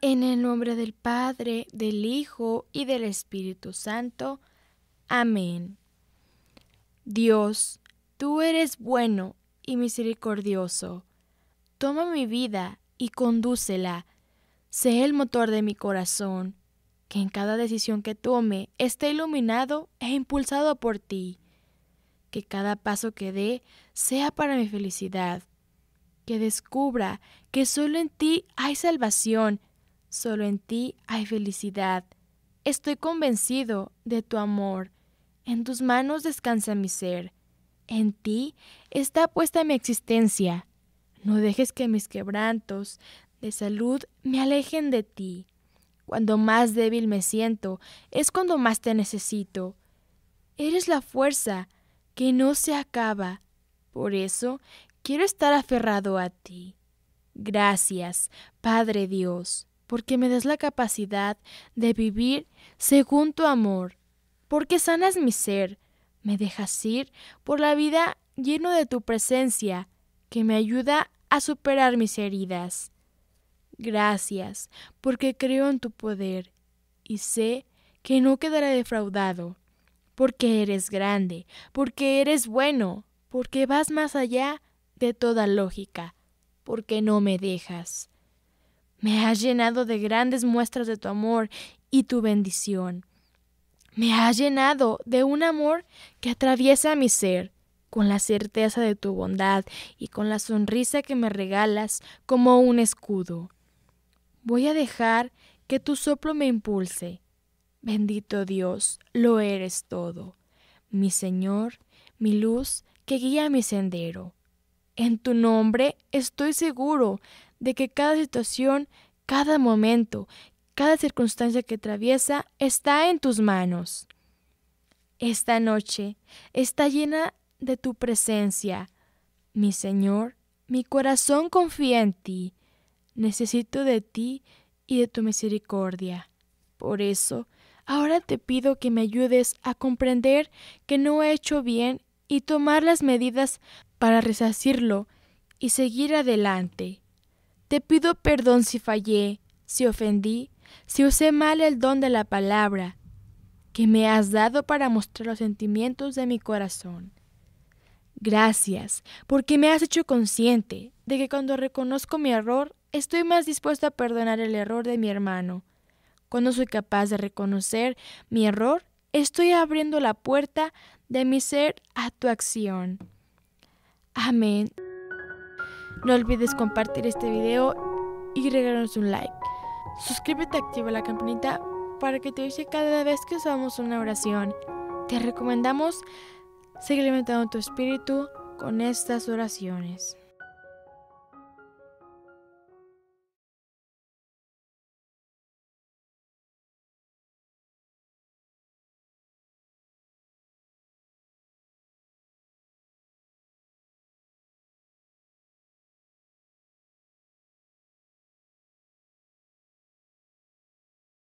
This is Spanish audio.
En el nombre del Padre, del Hijo y del Espíritu Santo. Amén. Dios, tú eres bueno y misericordioso. Toma mi vida y condúcela. Sé el motor de mi corazón, que en cada decisión que tome esté iluminado e impulsado por ti. Que cada paso que dé sea para mi felicidad. Que descubra que solo en ti hay salvación Solo en ti hay felicidad. Estoy convencido de tu amor. En tus manos descansa mi ser. En ti está puesta mi existencia. No dejes que mis quebrantos de salud me alejen de ti. Cuando más débil me siento, es cuando más te necesito. Eres la fuerza que no se acaba. Por eso quiero estar aferrado a ti. Gracias, Padre Dios porque me das la capacidad de vivir según tu amor, porque sanas mi ser, me dejas ir por la vida lleno de tu presencia, que me ayuda a superar mis heridas. Gracias, porque creo en tu poder y sé que no quedaré defraudado, porque eres grande, porque eres bueno, porque vas más allá de toda lógica, porque no me dejas. Me has llenado de grandes muestras de tu amor y tu bendición. Me has llenado de un amor que atraviesa mi ser, con la certeza de tu bondad y con la sonrisa que me regalas como un escudo. Voy a dejar que tu soplo me impulse. Bendito Dios, lo eres todo. Mi Señor, mi luz que guía mi sendero. En tu nombre estoy seguro de que cada situación, cada momento, cada circunstancia que atraviesa está en tus manos. Esta noche está llena de tu presencia. Mi Señor, mi corazón confía en ti. Necesito de ti y de tu misericordia. Por eso, ahora te pido que me ayudes a comprender que no he hecho bien y tomar las medidas para resacirlo y seguir adelante. Te pido perdón si fallé, si ofendí, si usé mal el don de la palabra que me has dado para mostrar los sentimientos de mi corazón. Gracias, porque me has hecho consciente de que cuando reconozco mi error, estoy más dispuesto a perdonar el error de mi hermano. Cuando soy capaz de reconocer mi error, estoy abriendo la puerta de mi ser a tu acción. Amén. No olvides compartir este video y regalarnos un like. Suscríbete, y activa la campanita para que te avise cada vez que usamos una oración. Te recomendamos seguir alimentando tu espíritu con estas oraciones.